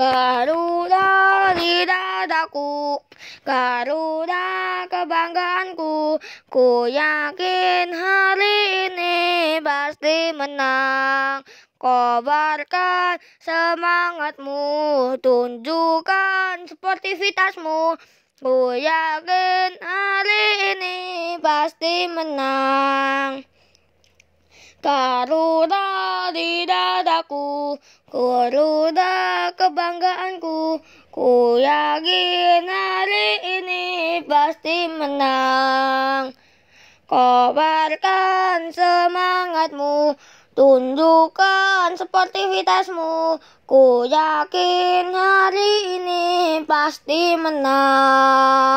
Garuda di dadaku, Garuda kebanggaanku, ku yakin hari ini pasti menang. Kobarkan semangatmu, tunjukkan sportivitasmu. Ku yakin hari ini pasti menang. Garuda di dadaku aku, keluarga kebanggaanku. Ku yakin hari ini pasti menang. Kobarkan semangatmu, tunjukkan sportivitasmu. Ku yakin hari ini pasti menang.